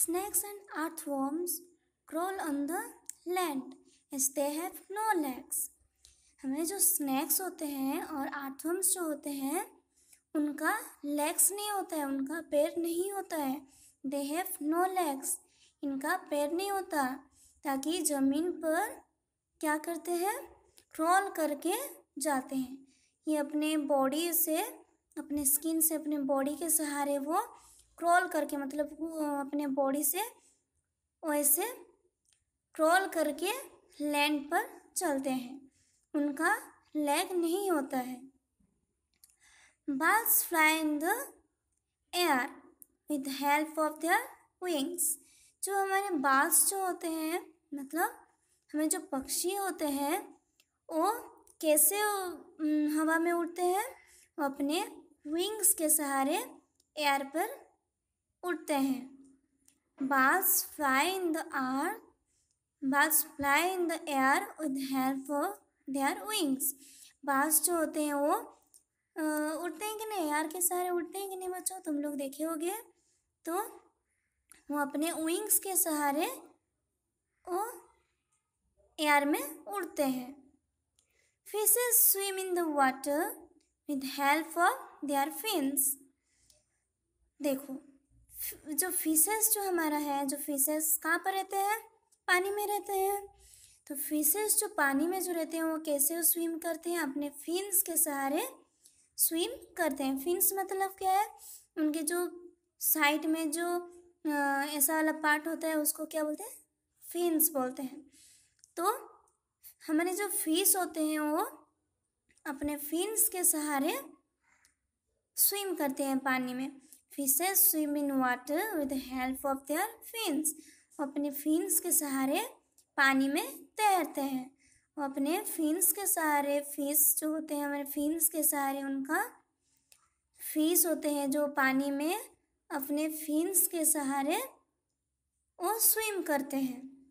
Snakes and earthworms crawl on the land as they have no legs. हमें जो snacks होते हैं और earthworms जो होते हैं उनका legs नहीं होता है उनका पैर नहीं होता है दे हैव नो लेग्स इनका पैर नहीं होता ताकि ज़मीन पर क्या करते हैं क्रॉल करके जाते हैं ये अपने बॉडी से अपने स्किन से अपने बॉडी के सहारे वो क्रॉल करके मतलब अपने बॉडी से वैसे क्रॉल करके लैंड पर चलते हैं उनका लैग नहीं होता है birds fly in the air with help of their wings जो हमारे बाल्स जो होते हैं मतलब हमें जो पक्षी होते हैं वो कैसे हवा में उड़ते हैं वो अपने विंग्स के सहारे एयर पर उड़ते हैं बास फ्लाई इन द आर बाज fly in the air with hair for their wings बाज जो होते हैं वो उड़ते हैं कि नहीं यार के सारे उड़ते हैं कि नहीं बच्चों तुम लोग देखे होगे तो वो अपने विंग्स के सहारे वो एयर में उड़ते हैं fishes swim in the water with help of their fins देखो जो फिशेस जो हमारा है जो फिशेस कहाँ पर रहते हैं पानी में रहते हैं तो फिशेस जो पानी में जो रहते हैं वो कैसे स्विम करते हैं अपने फिन्स के सहारे स्विम करते हैं फिन्स मतलब क्या है उनके जो साइड में जो ऐसा वाला पार्ट होता है उसको क्या बोलते हैं फिन्स बोलते हैं तो हमारे जो फिश होते हैं वो अपने फिन्स के सहारे स्विम करते हैं पानी में fishes swim in water with help of their fins वो अपने फिन्स के सहारे पानी में तैरते हैं वो अपने फिन्स के सहारे फिश जो होते हैं हमारे फिन्स के सहारे उनका फिश होते हैं जो पानी में अपने फिन्स के सहारे वो स्विम करते हैं